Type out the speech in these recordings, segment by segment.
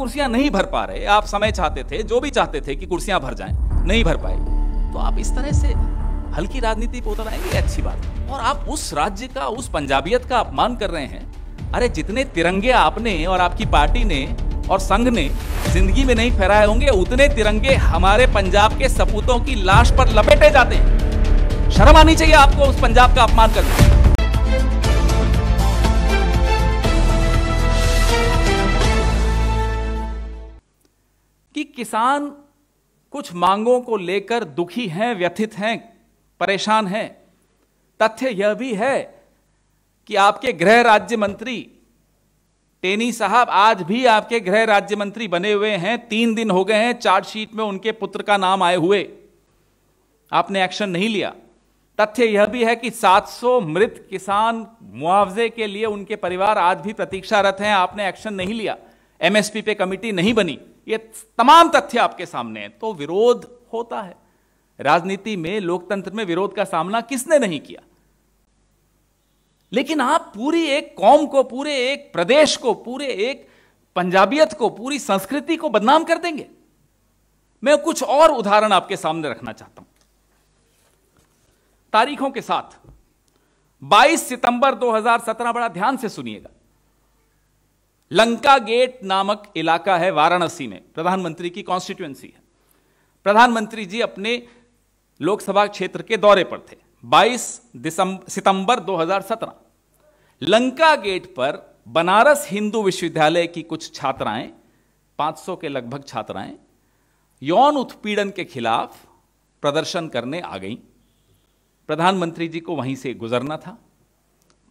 कुर्सियां नहीं भर पा रहे आप समय चाहते थे जो भी चाहते थे कि कुर्सियां भर जाएं नहीं भर पाए तो आप इस तरह से हल्की राजनीति पर उतर आएंगे अच्छी बात और आप उस राज्य का उस पंजाबियत का अपमान कर रहे हैं अरे जितने तिरंगे आपने और आपकी पार्टी ने और संघ ने जिंदगी में नहीं फहराए होंगे उतने तिरंगे हमारे पंजाब के सपूतों की लाश पर लपेटे जाते हैं शर्म आनी चाहिए आपको उस पंजाब का अपमान करने किसान कुछ मांगों को लेकर दुखी हैं व्यथित हैं परेशान हैं तथ्य यह भी है कि आपके गृह राज्य मंत्री टेनी साहब आज भी आपके गृह राज्य मंत्री बने हुए हैं तीन दिन हो गए हैं चार्जशीट में उनके पुत्र का नाम आए हुए आपने एक्शन नहीं लिया तथ्य यह भी है कि 700 मृत किसान मुआवजे के लिए उनके परिवार आज भी प्रतीक्षारत हैं आपने एक्शन नहीं लिया एमएसपी पे कमेटी नहीं बनी ये तमाम तथ्य आपके सामने हैं तो विरोध होता है राजनीति में लोकतंत्र में विरोध का सामना किसने नहीं किया लेकिन आप पूरी एक कौम को पूरे एक प्रदेश को पूरे एक पंजाबियत को पूरी संस्कृति को बदनाम कर देंगे मैं कुछ और उदाहरण आपके सामने रखना चाहता हूं तारीखों के साथ 22 सितंबर 2017 बड़ा ध्यान से सुनिएगा लंका गेट नामक इलाका है वाराणसी में प्रधानमंत्री की कॉन्स्टिट्युएंसी है प्रधानमंत्री जी अपने लोकसभा क्षेत्र के दौरे पर थे 22 दिसंबर सितंबर 2017 लंका गेट पर बनारस हिंदू विश्वविद्यालय की कुछ छात्राएं 500 के लगभग छात्राएं यौन उत्पीड़न के खिलाफ प्रदर्शन करने आ गईं प्रधानमंत्री जी को वहीं से गुजरना था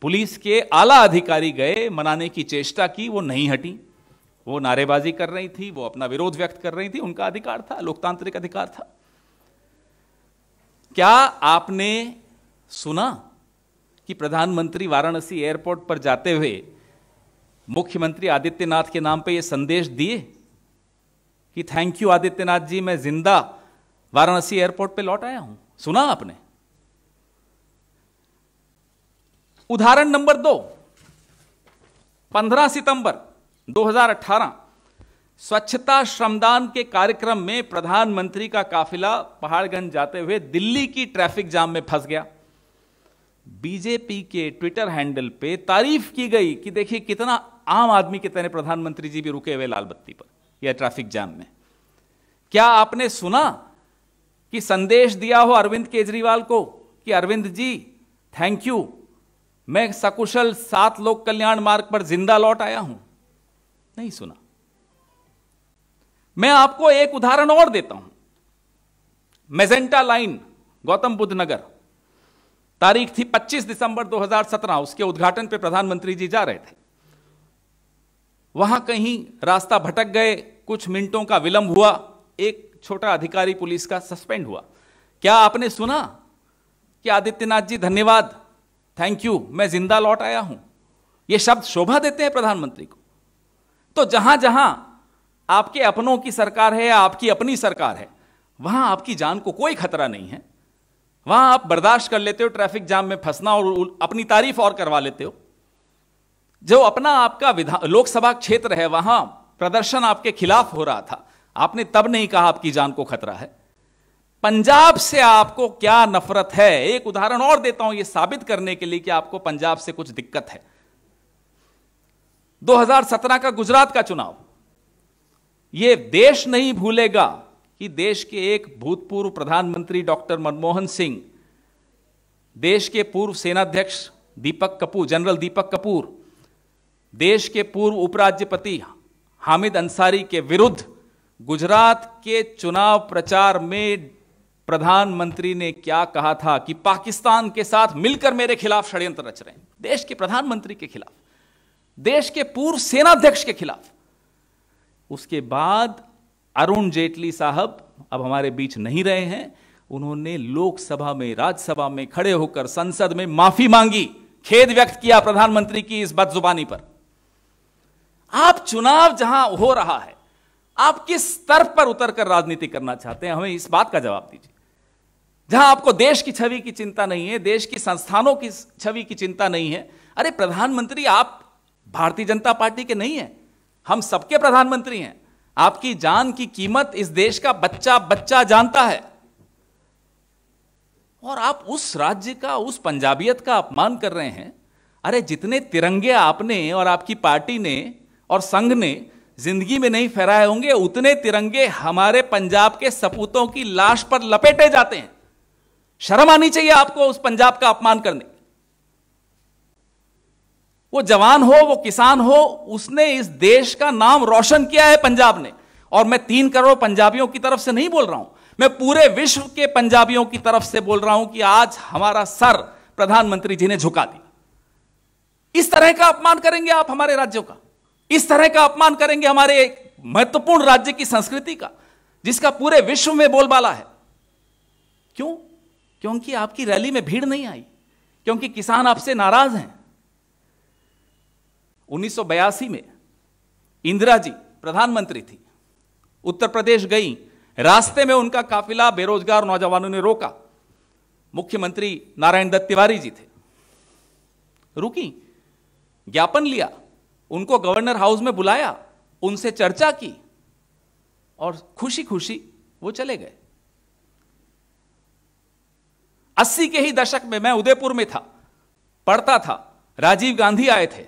पुलिस के आला अधिकारी गए मनाने की चेष्टा की वो नहीं हटी वो नारेबाजी कर रही थी वो अपना विरोध व्यक्त कर रही थी उनका अधिकार था लोकतांत्रिक अधिकार था क्या आपने सुना कि प्रधानमंत्री वाराणसी एयरपोर्ट पर जाते हुए मुख्यमंत्री आदित्यनाथ के नाम पे ये संदेश दिए कि थैंक यू आदित्यनाथ जी मैं जिंदा वाराणसी एयरपोर्ट पर लौट आया हूं सुना आपने उदाहरण नंबर दो 15 सितंबर 2018 स्वच्छता श्रमदान के कार्यक्रम में प्रधानमंत्री का काफिला पहाड़गंज जाते हुए दिल्ली की ट्रैफिक जाम में फंस गया बीजेपी के ट्विटर हैंडल पे तारीफ की गई कि देखिए कितना आम आदमी के तरह प्रधानमंत्री जी भी रुके हुए लाल बत्ती पर यह ट्रैफिक जाम में क्या आपने सुना कि संदेश दिया हो अरविंद केजरीवाल को कि अरविंद जी थैंक यू मैं सकुशल सात लोक कल्याण मार्ग पर जिंदा लौट आया हूं नहीं सुना मैं आपको एक उदाहरण और देता हूं मेजेंटा लाइन गौतम बुद्ध नगर तारीख थी 25 दिसंबर 2017 उसके उद्घाटन पे प्रधानमंत्री जी जा रहे थे वहां कहीं रास्ता भटक गए कुछ मिनटों का विलंब हुआ एक छोटा अधिकारी पुलिस का सस्पेंड हुआ क्या आपने सुना कि आदित्यनाथ जी धन्यवाद थैंक यू मैं जिंदा लौट आया हूं ये शब्द शोभा देते हैं प्रधानमंत्री को तो जहां जहां आपके अपनों की सरकार है या आपकी अपनी सरकार है वहां आपकी जान को कोई खतरा नहीं है वहां आप बर्दाश्त कर लेते हो ट्रैफिक जाम में फंसना और अपनी तारीफ और करवा लेते हो जो अपना आपका विधान लोकसभा क्षेत्र है वहां प्रदर्शन आपके खिलाफ हो रहा था आपने तब नहीं कहा आपकी जान को खतरा है पंजाब से आपको क्या नफरत है एक उदाहरण और देता हूं यह साबित करने के लिए कि आपको पंजाब से कुछ दिक्कत है 2017 का गुजरात का चुनाव यह देश नहीं भूलेगा कि देश के एक भूतपूर्व प्रधानमंत्री डॉक्टर मनमोहन सिंह देश के पूर्व सेनाध्यक्ष दीपक कपूर जनरल दीपक कपूर देश के पूर्व उपराज्यपति हामिद अंसारी के विरुद्ध गुजरात के चुनाव प्रचार में प्रधानमंत्री ने क्या कहा था कि पाकिस्तान के साथ मिलकर मेरे खिलाफ षड्यंत्र रच रहे हैं देश के प्रधानमंत्री के खिलाफ देश के पूर्व सेनाध्यक्ष के खिलाफ उसके बाद अरुण जेटली साहब अब हमारे बीच नहीं रहे हैं उन्होंने लोकसभा में राज्यसभा में खड़े होकर संसद में माफी मांगी खेद व्यक्त किया प्रधानमंत्री की इस बदजुबानी पर आप चुनाव जहां हो रहा है आप किस स्तर पर उतरकर राजनीति करना चाहते हैं हमें इस बात का जवाब दीजिए जहां आपको देश की छवि की चिंता नहीं है देश की संस्थानों की छवि की चिंता नहीं है अरे प्रधानमंत्री आप भारतीय जनता पार्टी के नहीं हैं हम सबके प्रधानमंत्री हैं आपकी जान की कीमत इस देश का बच्चा बच्चा जानता है और आप उस राज्य का उस पंजाबियत का अपमान कर रहे हैं अरे जितने तिरंगे आपने और आपकी पार्टी ने और संघ ने जिंदगी में नहीं फहराए होंगे उतने तिरंगे हमारे पंजाब के सपूतों की लाश पर लपेटे जाते हैं शर्म आनी चाहिए आपको उस पंजाब का अपमान करने वो जवान हो वो किसान हो उसने इस देश का नाम रोशन किया है पंजाब ने और मैं तीन करोड़ पंजाबियों की तरफ से नहीं बोल रहा हूं मैं पूरे विश्व के पंजाबियों की तरफ से बोल रहा हूं कि आज हमारा सर प्रधानमंत्री जी ने झुका दिया इस तरह का अपमान करेंगे आप हमारे राज्यों का इस तरह का अपमान करेंगे हमारे महत्वपूर्ण राज्य की संस्कृति का जिसका पूरे विश्व में बोलबाला है क्यों क्योंकि आपकी रैली में भीड़ नहीं आई क्योंकि किसान आपसे नाराज हैं 1982 में इंदिरा जी प्रधानमंत्री थी उत्तर प्रदेश गई रास्ते में उनका काफिला बेरोजगार नौजवानों ने रोका मुख्यमंत्री नारायण दत्त तिवारी जी थे रुकी ज्ञापन लिया उनको गवर्नर हाउस में बुलाया उनसे चर्चा की और खुशी खुशी वो चले गए अस्सी के ही दशक में मैं उदयपुर में था पढ़ता था राजीव गांधी आए थे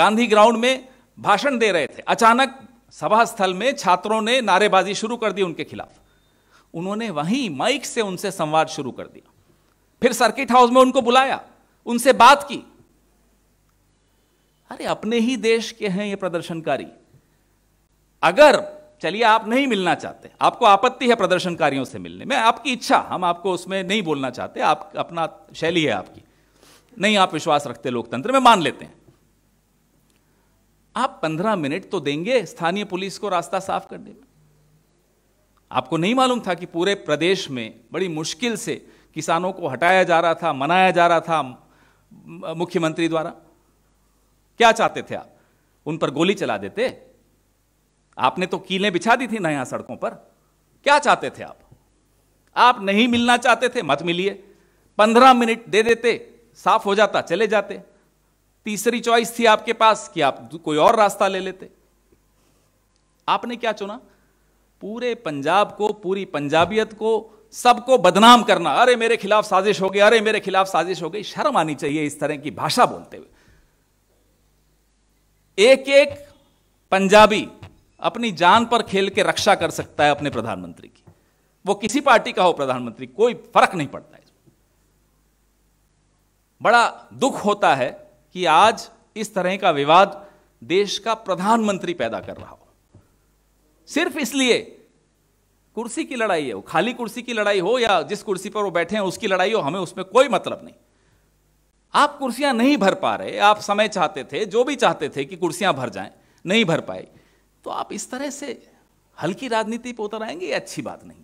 गांधी ग्राउंड में भाषण दे रहे थे अचानक सभा स्थल में छात्रों ने नारेबाजी शुरू कर दी उनके खिलाफ उन्होंने वहीं माइक से उनसे संवाद शुरू कर दिया फिर सर्किट हाउस में उनको बुलाया उनसे बात की अरे अपने ही देश के हैं ये प्रदर्शनकारी अगर चलिए आप नहीं मिलना चाहते आपको आपत्ति है प्रदर्शनकारियों से मिलने में आपकी इच्छा हम आपको उसमें नहीं बोलना चाहते आप अपना शैली है आपकी नहीं आप विश्वास रखते लोकतंत्र में मान लेते हैं आप पंद्रह मिनट तो देंगे स्थानीय पुलिस को रास्ता साफ करने में आपको नहीं मालूम था कि पूरे प्रदेश में बड़ी मुश्किल से किसानों को हटाया जा रहा था मनाया जा रहा था मुख्यमंत्री द्वारा क्या चाहते थे आप उन पर गोली चला देते आपने तो कीलें बिछा दी थी ना यहां सड़कों पर क्या चाहते थे आप आप नहीं मिलना चाहते थे मत मिलिए पंद्रह मिनट दे देते साफ हो जाता चले जाते तीसरी चॉइस थी आपके पास कि आप कोई और रास्ता ले लेते आपने क्या चुना पूरे पंजाब को पूरी पंजाबियत को सबको बदनाम करना अरे मेरे खिलाफ साजिश हो गई अरे मेरे खिलाफ साजिश हो गई शर्म आनी चाहिए इस तरह की भाषा बोलते हुए एक एक पंजाबी अपनी जान पर खेल के रक्षा कर सकता है अपने प्रधानमंत्री की वो किसी पार्टी का हो प्रधानमंत्री कोई फर्क नहीं पड़ता है बड़ा दुख होता है कि आज इस तरह का विवाद देश का प्रधानमंत्री पैदा कर रहा हो सिर्फ इसलिए कुर्सी की लड़ाई है वो खाली कुर्सी की लड़ाई हो या जिस कुर्सी पर वो बैठे हैं उसकी लड़ाई हो हमें उसमें कोई मतलब नहीं आप कुर्सियां नहीं भर पा रहे आप समय चाहते थे जो भी चाहते थे कि कुर्सियां भर जाएं नहीं भर पाई तो आप इस तरह से हल्की राजनीति पर उतर आएंगे ये अच्छी बात नहीं